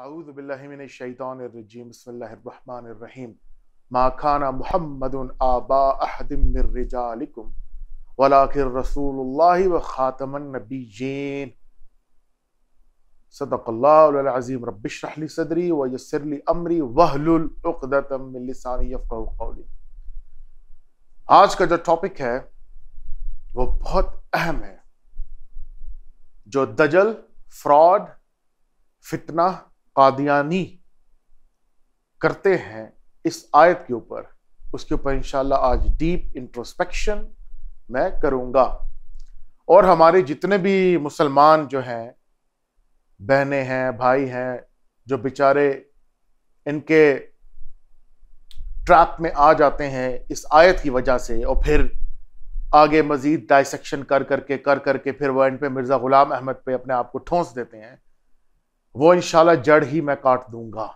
आऊदबिल्लिमिनशैतरजीम आज का जो टॉपिक है वो बहुत अहम है जो दजल फ्रॉड फितना कादियानी करते हैं इस आयत के ऊपर उसके ऊपर इंशाल्लाह आज डीप इंट्रोस्पेक्शन मैं करूंगा और हमारे जितने भी मुसलमान जो हैं बहने हैं भाई हैं जो बेचारे इनके ट्रैप में आ जाते हैं इस आयत की वजह से और फिर आगे मज़ीद डाइसेक्शन कर करके कर करके फिर वो एंड पे मिर्ज़ा ग़ुलाम अहमद पे अपने आप को ठोंस देते हैं वो इंशाला जड़ ही मैं काट दूंगा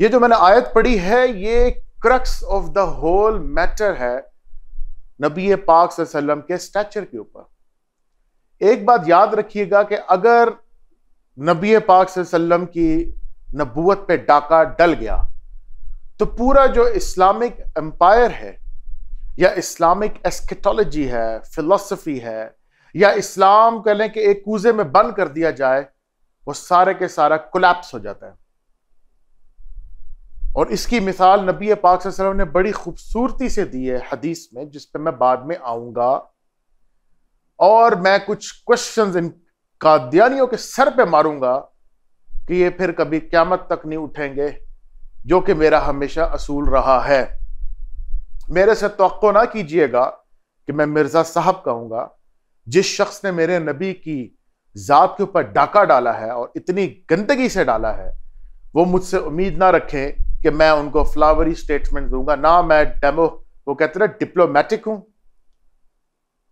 ये जो मैंने आयत पढ़ी है ये crux of the whole matter है नबी पाक वसल्लम के स्टैचर के ऊपर एक बात याद रखिएगा कि अगर नबी पाक वसल्लम की नबूत पे डाका डल गया तो पूरा जो इस्लामिक एम्पायर है या इस्लामिक एस्केटोलॉजी है फिलोसफी है या इस्लाम कह लें कि एक कूजे में बंद कर दिया जाए वो सारे के सारा कोलैप्स हो जाता है और इसकी मिसाल नबी पाक वसल्लम ने बड़ी खूबसूरती से दी है हदीस में जिस पर मैं बाद में आऊंगा और मैं कुछ क्वेश्चन इन कादियानियों के सर पे मारूंगा कि ये फिर कभी क्यामत तक नहीं उठेंगे जो कि मेरा हमेशा असूल रहा है मेरे से तो ना कीजिएगा कि मैं मिर्ज़ा साहब कहूँगा जिस शख्स ने मेरे नबी की ज़ात के ऊपर डाका डाला है और इतनी गंदगी से डाला है वो मुझसे उम्मीद ना रखें कि मैं उनको फ्लावरी स्टेटमेंट दूंगा ना मैं डेमो वो कहते ना डिप्लोमेटिक हूं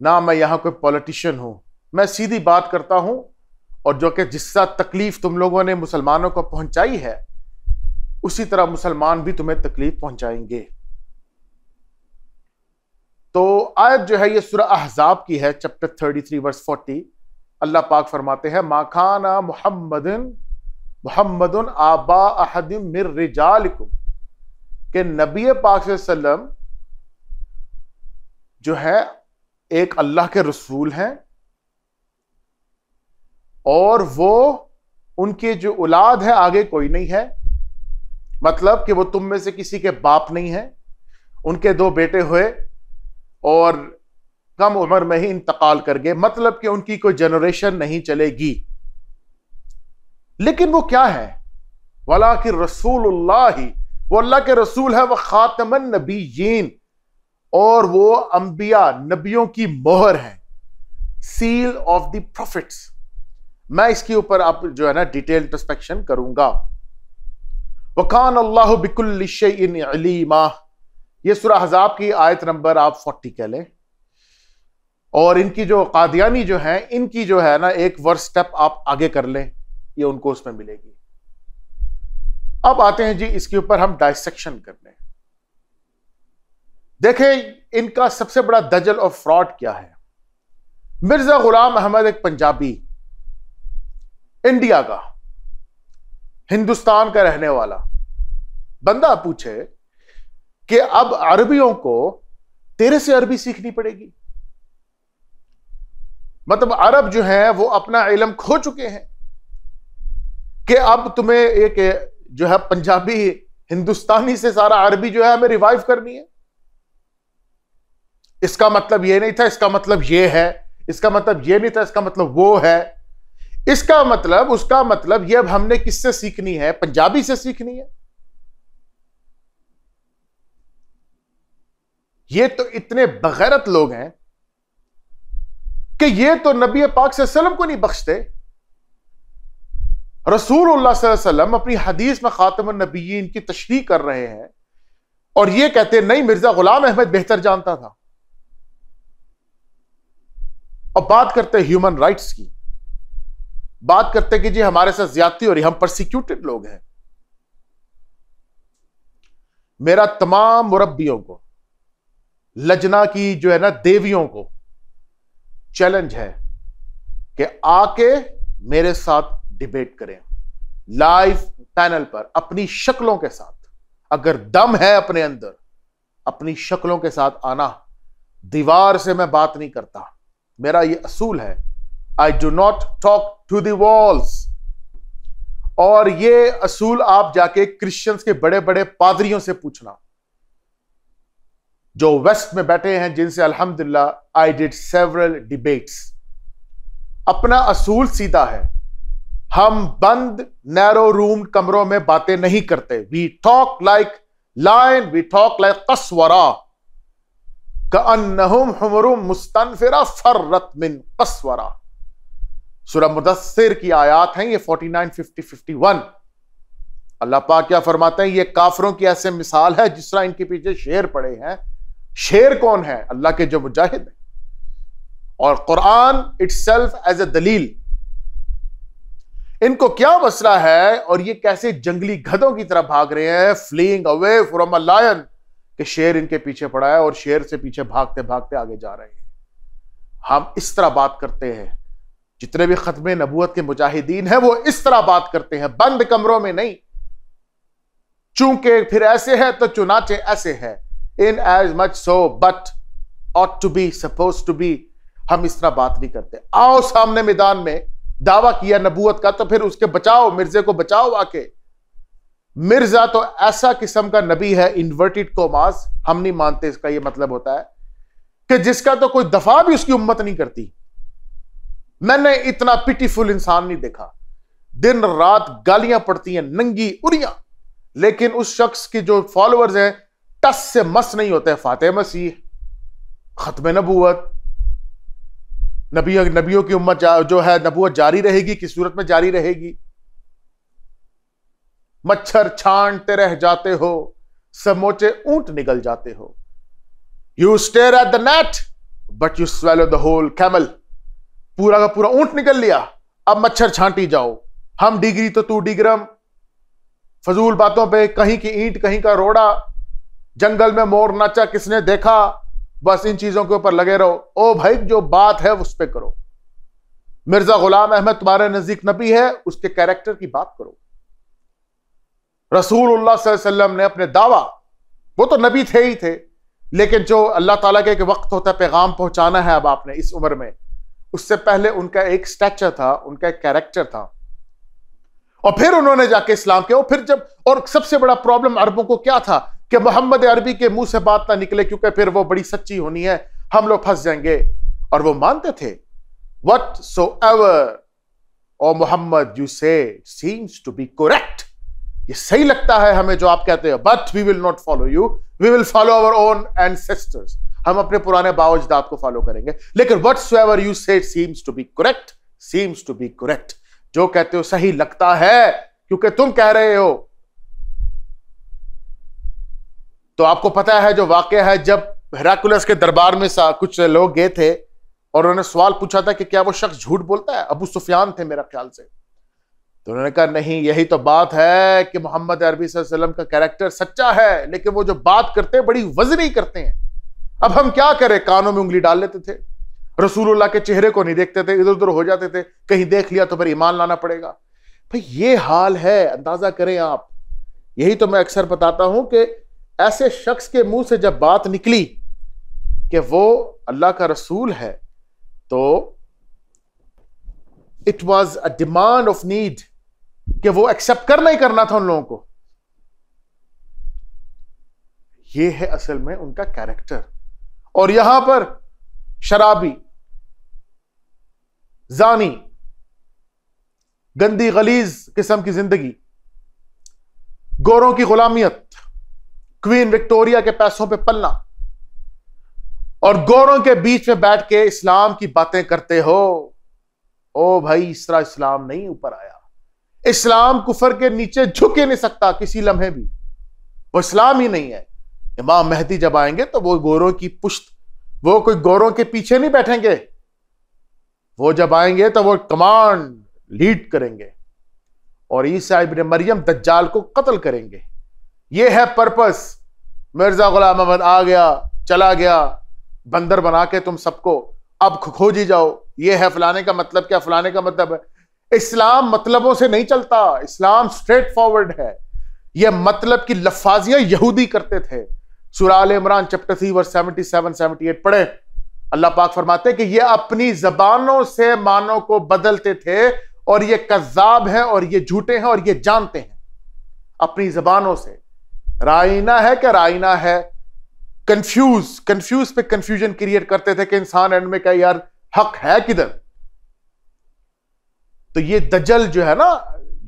ना मैं यहां कोई पॉलिटिशियन हूं मैं सीधी बात करता हूं और जो कि जिस तरह तकलीफ तुम लोगों ने मुसलमानों को पहुंचाई है उसी तरह मुसलमान भी तुम्हें तकलीफ पहुंचाएंगे तो आयत जो है ये सुरह अहजाब की है chapter thirty three verse forty अल्लाह पाक फरमाते हैं माखाना मोहम्मदिन मोहम्मद आबा अहदिम मिर रिजालिकुम के नबी पाक वसल्लम जो है एक अल्लाह के रसूल हैं और वो उनके जो औलाद है आगे कोई नहीं है मतलब कि वो तुम में से किसी के बाप नहीं है उनके दो बेटे हुए और कम उम्र में ही इंतकाल कर गए मतलब कि उनकी कोई जनरेशन नहीं चलेगी लेकिन वो क्या है वला कि रसूल ही वो अल्लाह के रसूल है वह खातमन नबीन और वो अंबिया नबियों की मोहर है सील ऑफ द प्रॉफिट्स मैं इसके ऊपर आप जो है ना डिटेल इंटरस्पेक्शन करूंगा वकान अल्लाह बिकुल अलीमा ये सुरहजाब की आयत नंबर आप फोर्टी कह लें और इनकी जो कादियानी जो है इनकी जो है ना एक वर्ष स्टेप आप आगे कर लें ये उनको उसमें मिलेगी अब आते हैं जी इसके ऊपर हम डाइसेक्शन करने देखें इनका सबसे बड़ा दजल और फ्रॉड क्या है मिर्जा गुलाम अहमद एक पंजाबी इंडिया का हिंदुस्तान का रहने वाला बंदा पूछे कि अब अरबियों को तेरे से अरबी सीखनी पड़ेगी मतलब अरब जो है वो अपना इलम खो चुके हैं कि अब तुम्हें एक जो है पंजाबी हिंदुस्तानी से सारा अरबी जो है हमें रिवाइव करनी है इसका मतलब ये नहीं था इसका मतलब ये है इसका मतलब ये नहीं था इसका मतलब वो है इसका मतलब उसका मतलब ये अब हमने किससे सीखनी है पंजाबी से सीखनी है ये तो इतने बगैरत लोग हैं कि ये तो नबी पाक वसल्लम को नहीं बख्शते रसूल वसल्लम अपनी हदीस में खातम नबी इनकी तशरी कर रहे हैं और यह कहते नहीं मिर्जा गुलाम अहमद बेहतर जानता था और बात करते ह्यूमन राइट्स की बात करते कि जी हमारे साथ ज्यादा हो हम प्रोसिक्यूटेड लोग हैं मेरा तमाम मुरबियों को लजना की जो है ना देवियों को चैलेंज है कि आके मेरे साथ डिबेट करें लाइव पैनल पर अपनी शक्लों के साथ अगर दम है अपने अंदर अपनी शक्लों के साथ आना दीवार से मैं बात नहीं करता मेरा ये असूल है I do not talk to dolls और ये असूल आप जाके क्रिश्चियंस के बड़े बड़े पादरियों से पूछना जो वेस्ट में बैठे हैं जिनसे अल्हम्दुलिल्लाह आई डिड सेवरल डिबेट्स अपना असूल सीधा है हम बंद नैरो रूम कमरों में बातें नहीं करते we talk like lion we talk like कसवरा मुस्तनफिरा फर्रत मिन कसवरा सुरह मुदस्सिर की आयात हैं ये 49, 50, 51 अल्लाह पाक क्या फरमाते हैं ये काफरों की ऐसे मिसाल है जिस तरह इनके पीछे शेर पड़े हैं शेर कौन है अल्लाह के जो मुजाहिद है और कुरान इट सेल्फ एज ए दलील इनको क्या मसला है और ये कैसे जंगली घदों की तरह भाग रहे हैं fleeing away from a lion के शेर इनके पीछे पड़ा है और शेर से पीछे भागते भागते आगे जा रहे हैं हम इस तरह बात करते हैं जितने भी खत्म नबूत के मुजाहिदीन हैं वो इस तरह बात करते हैं बंद कमरों में नहीं चूंकि फिर ऐसे है तो चुनाचे ऐसे है in as much so but ought to be suppose to be हम इस तरह बात नहीं करते आओ सामने मैदान में दावा किया नबूत का तो फिर उसके बचाओ मिर्जे को बचाओ आके मिर्जा तो ऐसा किस्म का नबी है इन्वर्टेड कोमास हम नहीं मानते इसका यह मतलब होता है कि जिसका तो कोई दफा भी उसकी उम्मत नहीं करती मैंने इतना पिटीफुल इंसान नहीं देखा दिन रात गालियां पड़ती हैं नंगी उड़िया लेकिन उस शख्स की जो फॉलोअर्स हैं टस से मस नहीं होते फातेह मसीह ख़त्म नबूत नबी नबियों की उम्मत जो है नबूत जारी रहेगी किस सूरत में जारी रहेगी मच्छर छानते रह जाते हो समोचे ऊंट निकल जाते हो you stare at the gnat but you swallow the whole camel पूरा का पूरा ऊंट निकल लिया अब मच्छर छांटी जाओ हम डिग्री तो तू डिग्रम फजूल बातों पे कहीं की ईंट कहीं का रोड़ा जंगल में मोर नाचा किसने देखा बस इन चीजों के ऊपर लगे रहो ओ भाई जो बात है उस पर करो मिर्जा गुलाम अहमद तुम्हारे नजदीक नबी है उसके कैरेक्टर की बात करो रसूल वसल्लम ने अपने दावा वो तो नबी थे ही थे लेकिन जो अल्लाह ताला के एक वक्त होता है पैगाम पहुंचाना है अब आपने इस उम्र में उससे पहले उनका एक स्टैचर था उनका एक कैरेक्टर था और फिर उन्होंने जाके इस्लाम किया और फिर जब और सबसे बड़ा प्रॉब्लम अरबों को क्या था कि मोहम्मद अरबी के मुंह से बात ना निकले क्योंकि फिर वो बड़ी सच्ची होनी है हम लोग फंस जाएंगे और वो मानते थे whatsoever O Mohammad you say seems to be correct ये सही लगता है हमें जो आप कहते हो but we will not follow you we will follow our own sisters हम अपने पुराने बावजदाद को फॉलो करेंगे लेकिन whatsoever you say seems to be correct seems to be correct जो कहते हो सही लगता है क्योंकि तुम कह रहे हो तो आपको पता है जो वाक्य है जब हेराकुलस के दरबार में सा कुछ लोग गए थे और उन्होंने सवाल पूछा था कि क्या वो शख्स झूठ बोलता है अबू सुफियान थे मेरा ख्याल से तो उन्होंने कहा नहीं यही तो बात है कि मोहम्मद अरबी वसल्लम का कैरेक्टर सच्चा है लेकिन वो जो बात करते हैं बड़ी वजनी करते हैं अब हम क्या करें कानों में उंगली डाल लेते थे रसूल के चेहरे को नहीं देखते थे इधर उधर हो जाते थे कहीं देख लिया तो फिर ईमान लाना पड़ेगा भाई ये हाल है अंदाजा करें आप यही तो मैं अक्सर बताता हूं कि ऐसे शख्स के मुंह से जब बात निकली कि वो अल्लाह का रसूल है तो it was a demand of need कि वो एक्सेप्ट करना ही करना था उन लोगों को ये है असल में उनका कैरेक्टर और यहां पर शराबी जानी गंदी गलीज किस्म की जिंदगी गोरों की गुलामियत क्वीन विक्टोरिया के पैसों पे पलना और गोरों के बीच में बैठ के इस्लाम की बातें करते हो ओ भाई इस तरह इस्लाम नहीं ऊपर आया इस्लाम कुफर के नीचे झुक ही नहीं सकता किसी लम्हे भी वो इस्लाम ही नहीं है इमाम मेहदी जब आएंगे तो वो गोरों की पुश्त वो कोई गोरों के पीछे नहीं बैठेंगे वो जब आएंगे तो वो कमांड लीड करेंगे और ईसा इबन मरियम दज्जाल को कत्ल करेंगे ये है पर्पस मिर्जा गुलाम अहमद आ गया चला गया बंदर बना के तुम सबको अब खोजी जाओ ये है फलाने का मतलब क्या फलाने का मतलब है इस्लाम मतलबों से नहीं चलता इस्लाम स्ट्रेट फॉरवर्ड है यह मतलब की लफाजियां यहूदी करते थे सुराल इमरान chapter three verse seventy seven seventy eight पढ़े अल्लाह पाक फरमाते हैं कि ये अपनी जबानों से मानों को बदलते थे और ये कज्जाब है और ये झूठे हैं और ये जानते हैं अपनी जबानों से राइना है क्या राइना है कंफ्यूज कंफ्यूज पे कंफ्यूजन क्रिएट करते थे कि इंसान एंड में क्या यार हक है किधर तो ये दज्जल जो है ना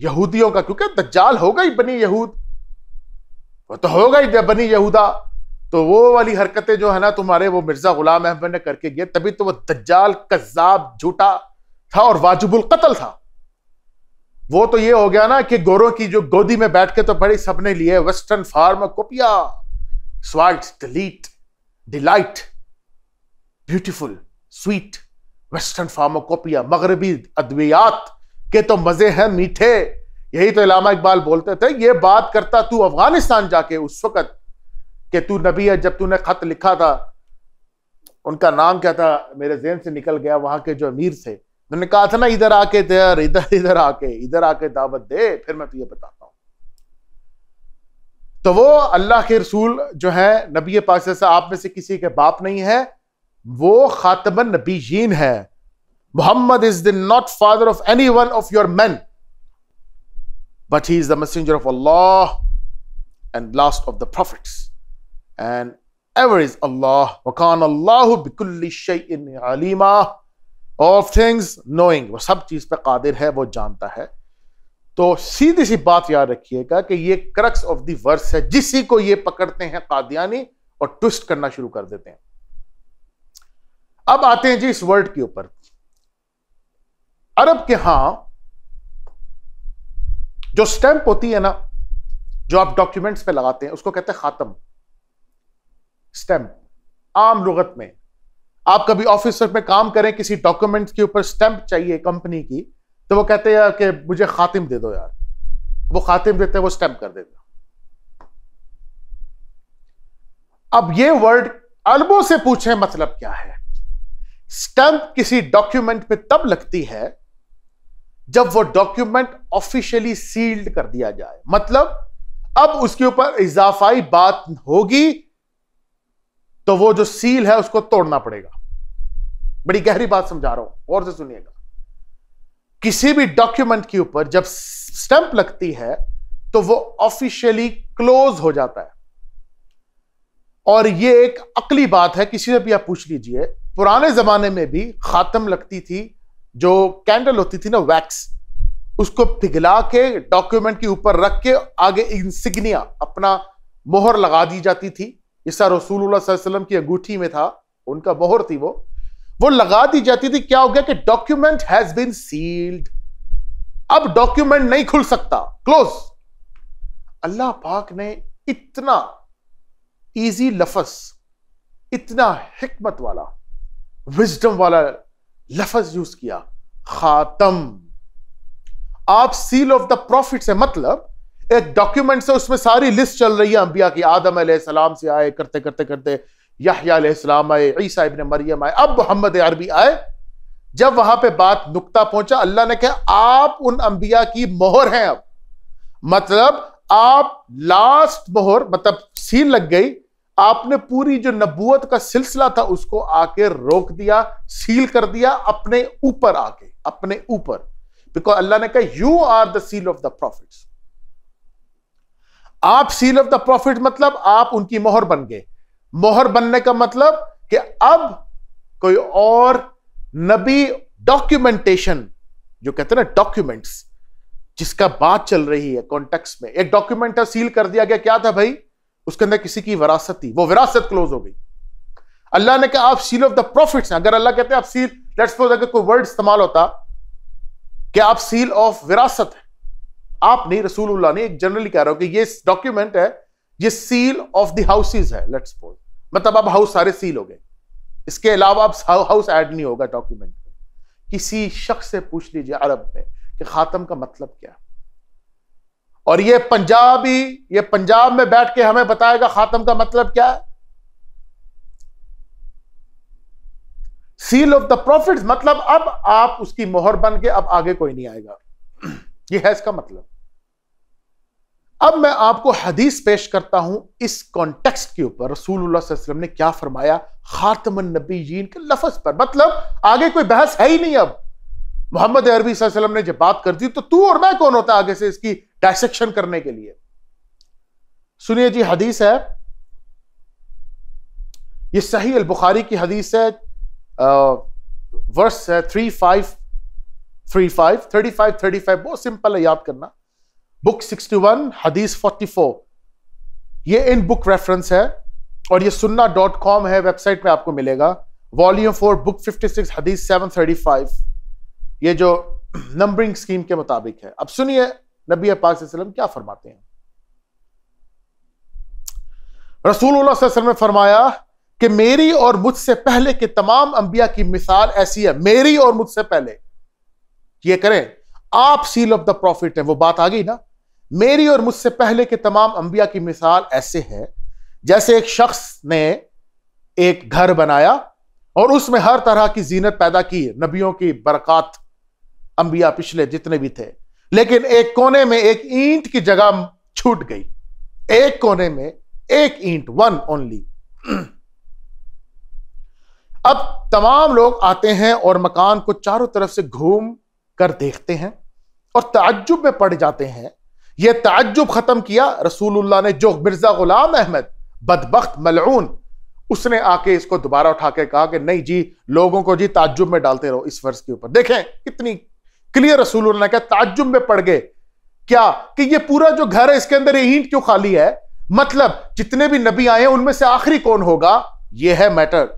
यहूदियों का क्योंकि दज्जाल होगा ही बनी यहूद वो तो होगा ही बनी यहूदा तो वो वाली हरकतें जो है ना तुम्हारे वो मिर्जा गुलाम अहमद ने करके गए तभी तो वो दज्जाल कज्जाब झूठा था और वाजिबुल कत्ल था वो तो ये हो गया ना कि गोरों की जो गोदी में बैठ के तो पड़ी सबने लिए वेस्टर्न फार्म कोपिया स्वाइट delete delight beautiful sweet western pharmacopoeia मगरबी अद्वियात के तो मजे हैं मीठे यही तो इलामा इकबाल बोलते थे ये बात करता तू अफगानिस्तान जाके उस वक्त कि तू नबी है जब तूने खत लिखा था उनका नाम क्या था मेरे जेन से निकल गया वहां के जो अमीर थे मैंने कहा था ना इधर आके तैयार इधर इधर आके इधर आके दावत दे फिर मैं तुझे बताता हूं तो वो अल्लाह के रसूल जो है नबी पाक से आप में से किसी के बाप नहीं है वो खातबन नबी जीन है Mohammad is the not father of any one of your man but he is the messenger of अल्लाह and last of the prophets and ever is अल्लाह वकान अल्लाह बिकुल्ली शई इन अलीमा ऑफ थिंग्स नोइंग वो सब चीज़ पे कादिर है वो जानता है तो सीधी सी बात याद रखिएगा कि ये क्रक्स ऑफ दी वर्स है जिसी को ये पकड़ते हैं कादियानी और ट्विस्ट करना शुरू कर देते हैं अब आते हैं जी इस वर्ड के ऊपर अरब के हां जो स्टैंप होती है ना जो आप डॉक्यूमेंट्स पे लगाते हैं उसको कहते हैं खातम स्टैंप आम लुगत में आप कभी ऑफिस में काम करें किसी डॉक्यूमेंट के ऊपर स्टैंप चाहिए कंपनी की तो वो कहते हैं कि मुझे खातिम दे दो यार वो खातिम देते हैं वो स्टैंप कर देता अब ये वर्ड अरबों से पूछे मतलब क्या है स्टैंप किसी डॉक्यूमेंट पे तब लगती है जब वो डॉक्यूमेंट ऑफिशियली सील्ड कर दिया जाए मतलब अब उसके ऊपर इजाफाई बात होगी तो वो जो सील है उसको तोड़ना पड़ेगा बड़ी गहरी बात समझा रहा हूं और से सुनिएगा किसी भी डॉक्यूमेंट के ऊपर जब स्टंप लगती है तो वो ऑफिशियली क्लोज हो जाता है और ये एक अकली बात है किसी से भी आप पूछ लीजिए पुराने जमाने में भी खातम लगती थी जो कैंडल होती थी ना वैक्स उसको पिघला के डॉक्यूमेंट के ऊपर रख के आगे इंसिग्निया अपना मोहर लगा दी जाती थी हिस्सा रसूल की अंगूठी में था उनका मोहर थी वो वो लगा दी जाती थी क्या हो गया कि डॉक्यूमेंट हैज बीन सील्ड अब डॉक्यूमेंट नहीं खुल सकता क्लोज अल्लाह पाक ने इतना इजी लफज इतना हिकमत वाला विजडम वाला लफज यूज किया खातम आप सील ऑफ द प्रॉफिट से मतलब एक डॉक्यूमेंट से उसमें सारी लिस्ट चल रही है अंबिया की आदम सलाम से आए करते करते करते याहयाम आए ईसा इबन मरियम आए अब मोहम्मद अरबी आए जब वहां पे बात नुकता पहुंचा अल्लाह ने कहा आप उन अंबिया की मोहर हैं अब मतलब आप लास्ट मोहर मतलब सील लग गई आपने पूरी जो नबूत का सिलसिला था उसको आके रोक दिया सील कर दिया अपने ऊपर आके अपने ऊपर बिकॉज अल्लाह ने कहा you are the seal of the prophets आप सील ऑफ द प्रॉफिट मतलब आप उनकी मोहर बन गए मोहर बनने का मतलब कि अब कोई और नबी डॉक्यूमेंटेशन जो कहते हैं ना डॉक्यूमेंट्स जिसका बात चल रही है कॉन्टेक्स्ट में एक डॉक्यूमेंट है सील कर दिया गया क्या था भाई उसके अंदर किसी की विरासत थी वो विरासत क्लोज हो गई अल्लाह ने कहा आप सील ऑफ द प्रॉफिट्स हैं अगर अल्लाह कहते हैं आप सील लेट्स सपोज अगर कोई वर्ड इस्तेमाल होता कि आप सील ऑफ विरासत है आप नहीं रसूलुल्लाह ने एक जनरली कह रहा हूं कि ये डॉक्यूमेंट है ये सील ऑफ द हाउसेज है लेट्स सपोज मतलब अब हाउस सारे सील हो गए इसके अलावा अब हाउस ऐड नहीं होगा डॉक्यूमेंट में किसी शख्स से पूछ लीजिए अरब में कि खातम का मतलब क्या और ये पंजाबी ये पंजाब में बैठ के हमें बताएगा खातम का मतलब क्या है सील ऑफ द प्रॉफिट मतलब अब आप उसकी मोहर बन के अब आगे कोई नहीं आएगा ये है इसका मतलब अब मैं आपको हदीस पेश करता हूं इस कॉन्टेक्स्ट के ऊपर रसूल वसल्लम ने क्या फरमाया खातमन नबी जीन के लफज पर मतलब आगे कोई बहस है ही नहीं अब मोहम्मद अरबी वसल्लम ने जब बात कर दी तो तू और मैं कौन होता आगे से इसकी डायसेक्शन करने के लिए सुनिए जी हदीस है ये सही अल बुखारी की हदीस है आ, वर्स है three five three five thirty five thirty five बहुत सिंपल है याद करना बुक सिक्सटी वन हदीस फोर्टी फोर ये इन बुक रेफरेंस है और ये सुन्ना डॉट कॉम है वेबसाइट पे आपको मिलेगा volume four book fifty six हदीस सेवन थर्टी फाइव ये जो नंबरिंग स्कीम के मुताबिक है अब सुनिए नबी पाक वसल्लम क्या फरमाते हैं रसूल ने फरमाया कि मेरी और मुझसे पहले के तमाम अंबिया की मिसाल ऐसी है मेरी और मुझसे पहले ये करें आप सील ऑफ द प्रॉफिट है वो बात आ गई ना मेरी और मुझसे पहले के तमाम अंबिया की मिसाल ऐसे है जैसे एक शख्स ने एक घर बनाया और उसमें हर तरह की जीनत पैदा की नबियों की बरकत अंबिया पिछले जितने भी थे लेकिन एक कोने में एक ईंट की जगह छूट गई एक कोने में एक ईंट वन ओनली अब तमाम लोग आते हैं और मकान को चारों तरफ से घूम कर देखते हैं और ताज्जुब में पड़ जाते हैं यह ताज्जुब खत्म किया रसूलुल्लाह ने जो मिर्जा गुलाम अहमद बदबخت मलून उसने आके इसको दोबारा उठा के कहा कि नहीं जी लोगों को जी ताज्जुब में डालते रहो इस वर्ष के ऊपर देखें कितनी क्लियर रसूलुल्लाह क्या ताज्जुब में पड़ गए क्या कि ये पूरा जो घर है इसके अंदर ईंट क्यों खाली है मतलब जितने भी नबी आए उनमें से आखिरी कौन होगा यह है मैटर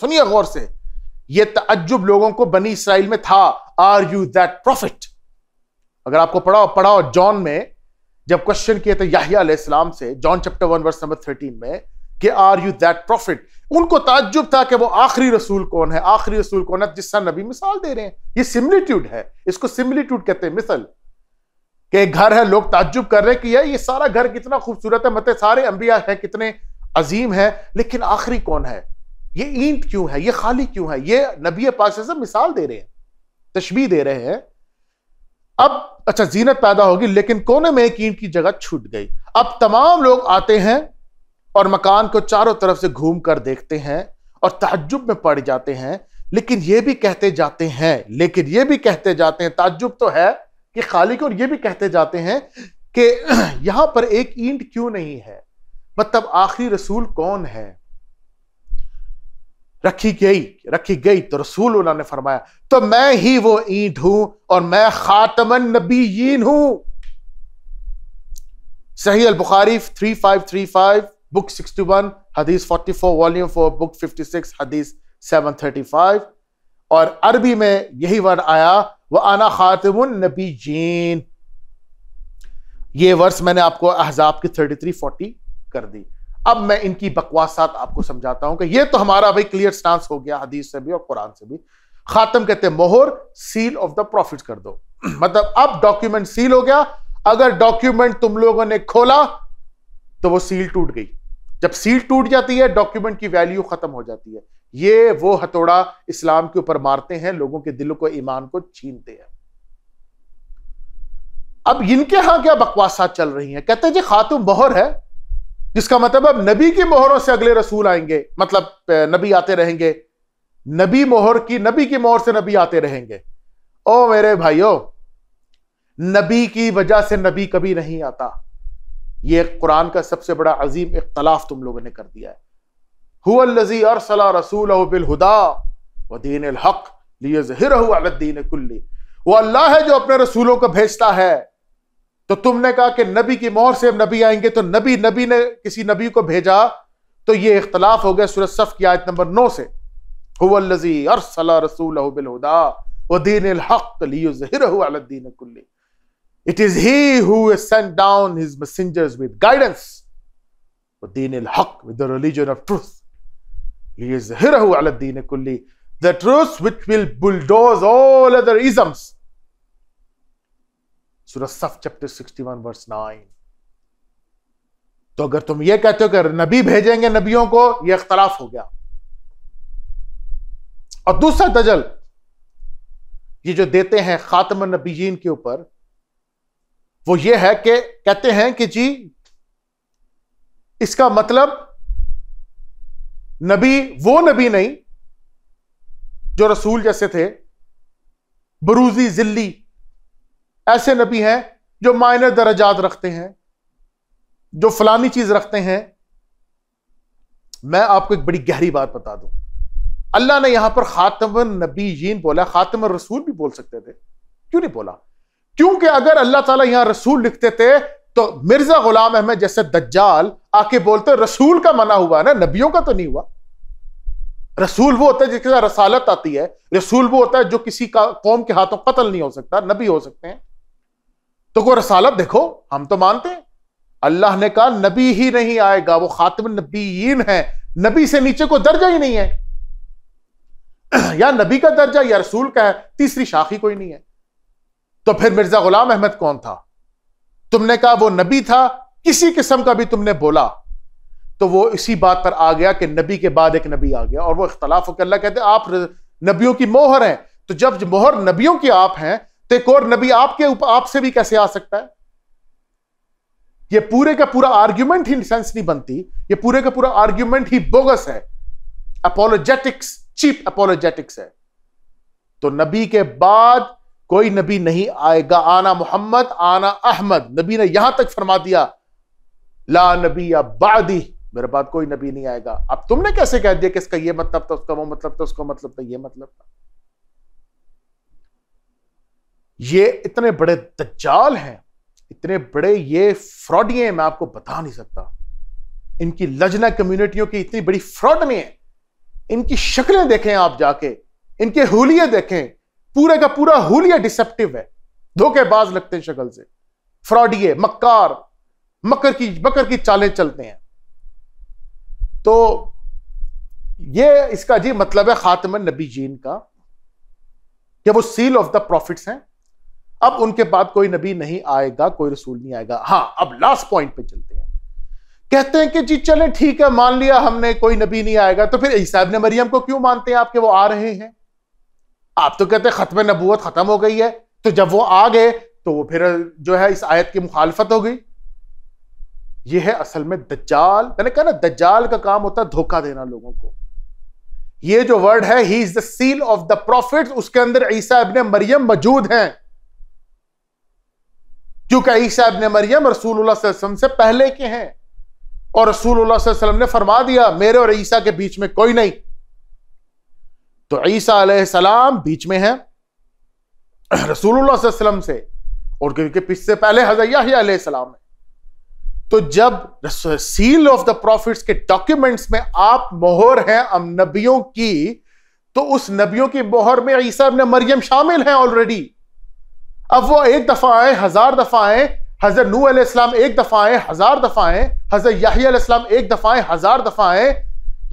सुनिए गौर से यह तजुब लोगों को बनी इसराइल में था आर यू दैट प्रॉफिट अगर आपको पढ़ाओ पढ़ाओ जॉन में जब क्वेश्चन किए थे याहिया से John chapter one verse number thirteen में कि आर यू दैट प्रॉफिट उनको ताज्जुब था कि वो आखिरी रसूल कौन है आखिरी रसूल कौन है जिसका नबी मिसाल दे रहे हैं ये सिमिलिट्यूड है इसको सिमिलिट्यूड कहते हैं मिसल के घर है लोग ताज्जुब कर रहे हैं कि यार ये सारा घर कितना खूबसूरत है मत सारे अंबिया है कितने अजीम है लेकिन आखिरी कौन है ये ईंट क्यों है ये खाली क्यों है ये नबी पाक से मिसाल दे रहे हैं तशबी दे रहे हैं अब अच्छा जीनत पैदा होगी लेकिन कोने में एक ईंट की जगह छूट गई अब तमाम लोग आते हैं और मकान को चारों तरफ से घूम कर देखते हैं और ताज्जुब में पड़ जाते हैं लेकिन ये भी कहते जाते हैं लेकिन ये भी कहते जाते हैं ताज्जुब तो है कि खालिक और ये भी कहते जाते हैं कि यहां पर एक ईंट क्यों नहीं है मतलब आखिरी रसूल कौन है रखी गई रखी गई तो रसूल उन्होंने फरमाया तो मैं ही वो ईंट हूं और मैं खातमन नबीन हूं सही अल Bukhari three five three five book sixty one हदीस forty four volume four book fifty six हदीस सेवन थर्टी फाइव और अरबी में यही वर्ड आया वह आना खातमन नबी जीन ये वर्ष मैंने आपको अहजाब की थर्टी थ्री फोर्टी कर दी अब मैं इनकी बकवासात आपको समझाता हूं कि ये तो हमारा भाई क्लियर स्टांस हो गया हदीस से भी और कुरान से भी खातम कहते हैं मोहर सील ऑफ द प्रॉफिट कर दो मतलब अब डॉक्यूमेंट सील हो गया अगर डॉक्यूमेंट तुम लोगों ने खोला तो वो सील टूट गई जब सील टूट जाती है डॉक्यूमेंट की वैल्यू खत्म हो जाती है ये वो हथौड़ा इस्लाम के ऊपर मारते हैं लोगों के दिलों को ईमान को छीनते हैं अब इनके यहां क्या बकवासात चल रही है कहते हैं जी खातु मोहर है जिसका मतलब अब नबी की मोहरों से अगले रसूल आएंगे मतलब नबी आते रहेंगे नबी मोहर की नबी की मोहर से नबी आते रहेंगे ओ मेरे भाइयों नबी की वजह से नबी कभी नहीं आता यह कुरान का सबसे बड़ा अजीम इख्तलाफ तुम लोगों ने कर दिया है हुजी सला रसूल बिलहुदा व दीन हक लिए जहिर दीन कुल्ली वो अल्लाह है जो अपने रसूलों को भेजता है तो तुमने कहा कि नबी की मोहर से नबी आएंगे तो नबी नबी ने किसी नबी को भेजा तो ये इख्तलाफ हो गया सूरत सफ की आयत नंबर नौ से रसूल दीन it is he with guidance दीन हक ट्रूथ लियुजहिरहुद्दीन कुल्ली the truth will bulldoze all other isms सफ चैप्टर वन वर्स नाइन तो अगर तुम ये कहते हो कि नबी भेजेंगे नबियों को यह अख्तलाफ हो गया और दूसरा दजल ये जो देते हैं खातम नबीजीन के ऊपर वो ये है कि कहते हैं कि जी इसका मतलब नबी वो नबी नहीं जो रसूल जैसे थे बरूजी जिल्ली ऐसे नबी हैं जो मायने दर्जात रखते हैं जो फलानी चीज रखते हैं मैं आपको एक बड़ी गहरी बात बता दूं अल्लाह ने यहां पर खातम नबीन बोला खातम रसूल भी बोल सकते थे क्यों नहीं बोला क्योंकि अगर अल्लाह ताला यहां रसूल लिखते थे तो मिर्जा गुलाम अहमद जैसे दज्जाल आके बोलते रसूल का मना हुआ ना नबियों का तो नहीं हुआ रसूल वो होता है जिसके साथ रसालत आती है रसूल वो होता है जो किसी का कौम के हाथों कत्ल नहीं हो सकता नबी हो सकते हैं तो को रसालत देखो हम तो मानते हैं अल्लाह ने कहा नबी ही नहीं आएगा वो खातम नबीन है नबी से नीचे को दर्जा ही नहीं है या नबी का दर्जा या रसूल का है तीसरी शाखी कोई नहीं है तो फिर मिर्जा गुलाम अहमद कौन था तुमने कहा वो नबी था किसी किस्म का भी तुमने बोला तो वो इसी बात पर आ गया कि नबी के बाद एक नबी आ गया और वो इख्तलाफ होकर अल्लाह कहते आप नबियों की मोहर हैं तो जब मोहर नबियों की आप हैं तो एक और नबी आपके ऊपर आपसे भी कैसे आ सकता है ये पूरे का पूरा आर्ग्यूमेंट ही सेंस नहीं बनती ये पूरे का पूरा आर्ग्यूमेंट ही बोगस है अपोलोजेटिक्स चीप अपोलोजेटिक्स है तो नबी के बाद कोई नबी नहीं आएगा आना मोहम्मद आना अहमद नबी ने यहां तक फरमा दिया ला नबी या बादी मेरे बाद कोई नबी नहीं आएगा अब तुमने कैसे कह दिया कि इसका ये मतलब था उसका वो मतलब था उसका मतलब था ये मतलब था ये इतने बड़े दज्जाल हैं इतने बड़े ये फ्रॉडी हैं मैं आपको बता नहीं सकता इनकी लजना कम्युनिटियों की इतनी बड़ी फ्रॉड नहीं है इनकी शक्लें देखें आप जाके इनके हुलिये देखें पूरे का पूरा हुलिया डिसेप्टिव है धोखेबाज लगते हैं शक्ल से फ्रॉडिये मक्कार मकर की मकर की चालें चलते हैं तो ये इसका जी मतलब है खातम नबी जीन का कि वो सील ऑफ द प्रॉफिट्स हैं अब उनके बाद कोई नबी नहीं आएगा कोई रसूल नहीं आएगा हाँ अब लास्ट पॉइंट पे चलते हैं कहते हैं कि जी चले ठीक है मान लिया हमने कोई नबी नहीं आएगा तो फिर ईसा ने मरियम को क्यों मानते हैं आपके वो आ रहे हैं आप तो कहते हैं खत्म नबूत खत्म हो गई है तो जब वो आ गए तो वो फिर जो है इस आयत की मुखालफत हो गई ये है असल में दज्जाल मैंने कहा ना दज्जाल का काम होता है धोखा देना लोगों को ये जो वर्ड है he is the seal of the prophet उसके अंदर ईसा इबन मरियम मौजूद हैं क्योंकि ईसा इबन मरियम रसूल से पहले के हैं और रसूल ने फरमा दिया मेरे और ईसा के बीच में कोई नहीं तो ईसा सलाम बीच में है रसूल से और क्योंकि पिछले पहले हजैया है तो जब सील ऑफ द प्रॉफिट्स के डॉक्यूमेंट्स में आप मोहर हैं हम नबियों की तो उस नबियों की मोहर में ईसा इबन मरियम शामिल हैं ऑलरेडी अब वो एक दफ़ा आए हज़ार दफ़ा आए हजर नू आसलम एक दफ़ा आए हज़ार दफ़ा आए हजर याहीम एक दफ़ा आए हज़ार दफ़ा आए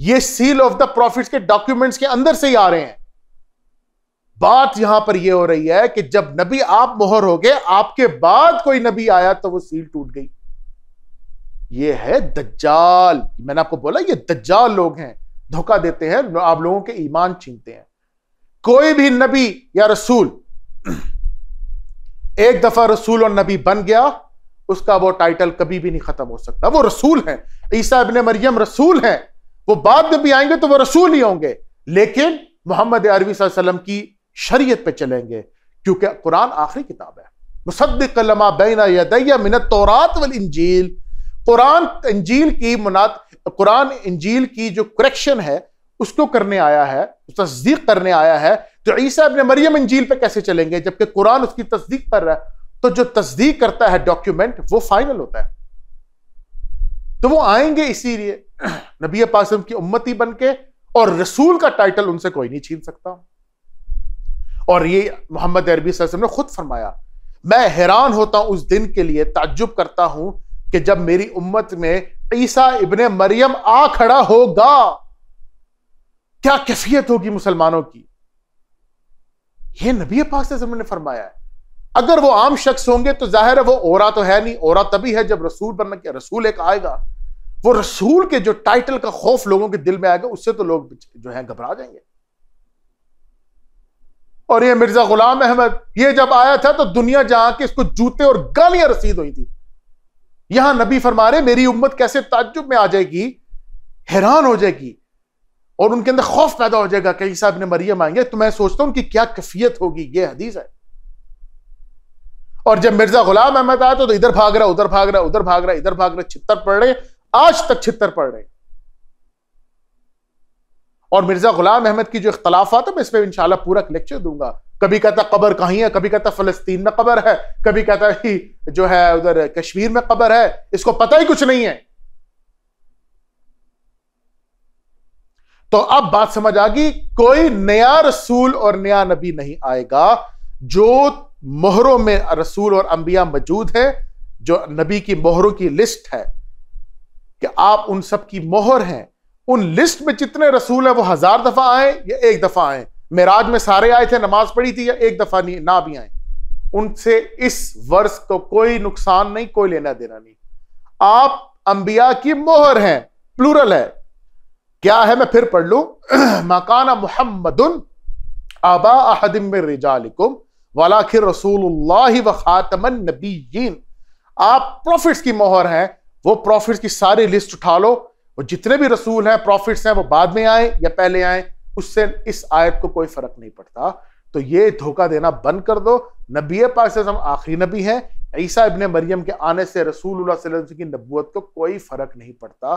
ये सील ऑफ द प्रॉफिट के डॉक्यूमेंट्स के अंदर से ही आ रहे हैं बात यहां पर यह हो रही है कि जब नबी आप मोहर हो गए आपके बाद कोई नबी आया तो वो सील टूट गई ये है दज्जाल मैंने आपको बोला ये दज्जाल लोग हैं धोखा देते हैं आप लोगों के ईमान छीनते हैं कोई भी नबी या रसूल एक दफा रसूल और नबी बन गया उसका वो टाइटल कभी भी नहीं खत्म हो सकता वो रसूल हैं ईसा इबन मरियम रसूल हैं वो बाद में भी आएंगे तो वो रसूल ही होंगे लेकिन मोहम्मद अरबी की शरीयत पे चलेंगे क्योंकि कुरान आखिरी किताब है मुसद कलमा बैना मिनत मिन इंजील कुरान इंजील की मुनात कुरान इंजील की जो करेक्शन है उसको करने आया है तस्दीक करने आया है तो ईसा अपने मरियम इंजील पे कैसे चलेंगे जबकि कुरान उसकी तस्दीक कर रहा है तो जो तस्दीक करता है डॉक्यूमेंट वो फाइनल होता है तो वो आएंगे इसीलिए नबी पासम की उम्मती बन के और रसूल का टाइटल उनसे कोई नहीं छीन सकता और ये मोहम्मद अरबी सल्लम ने खुद फरमाया मैं हैरान होता हूं उस दिन के लिए ताज्जुब करता हूं कि जब मेरी उम्मत में ईसा इबन मरियम आ खड़ा होगा क्या कैफियत होगी मुसलमानों की ये नबी पाक से ने फरमाया है अगर वो आम शख्स होंगे तो जाहिर है वो ओरा तो है नहीं ओरा तभी है जब रसूल बनना क्या रसूल एक आएगा वो रसूल के जो टाइटल का खौफ लोगों के दिल में आएगा उससे तो लोग जो है घबरा जाएंगे और ये मिर्जा गुलाम अहमद ये जब आया था तो दुनिया जहां के इसको जूते और गालियां रसीद हुई थी यहां नबी फरमा रहे मेरी उम्मत कैसे ताज्जुब में आ जाएगी हैरान हो जाएगी और उनके अंदर खौफ पैदा हो जाएगा कहीं साहब ने मरियम आएंगे तो मैं सोचता हूं उनकी क्या कफियत होगी ये हदीस है और जब मिर्जा गुलाम अहमद आया तो, तो इधर भाग रहा उधर भाग रहा उधर भाग रहा इधर भाग रहा छितर पड़ रहे आज तक छितर पड़ रहे और मिर्जा गुलाम अहमद की जो इख्तलाफ आता मैं इस पर इंशाला पूरा लेक्चर दूंगा कभी कहता कबर कहीं है कभी कहता फलस्तीन में कबर है कभी कहता जो है उधर कश्मीर में कबर है इसको पता ही कुछ नहीं है तो अब बात समझ आ गई कोई नया रसूल और नया नबी नहीं आएगा जो मोहरों में रसूल और अंबिया मौजूद है जो नबी की मोहरों की लिस्ट है कि आप उन सब की मोहर हैं उन लिस्ट में जितने रसूल है वो हजार दफा आए या एक दफा आए मेराज में सारे आए थे नमाज पढ़ी थी या एक दफा नहीं ना भी आए उनसे इस वर्ष को कोई नुकसान नहीं कोई लेना देना नहीं आप अंबिया की मोहर हैं प्लूरल है क्या है मैं फिर पढ़ लू मकाना मोहम्मद रिजालिकुम वालाखिर रसूल व खातमन नबीन आप प्रॉफिट्स की मोहर हैं वो प्रॉफिट्स की सारी लिस्ट उठा लो और जितने भी रसूल हैं प्रॉफिट्स हैं वो बाद में आए या पहले आए उससे इस आयत को कोई फर्क नहीं पड़ता तो ये धोखा देना बंद कर दो नबी पाक हम आखिरी नबी हैं ईसा इबन मरियम के आने से रसूल की नबूत को कोई फर्क नहीं पड़ता